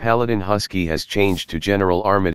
Paladin Husky has changed to General Armada.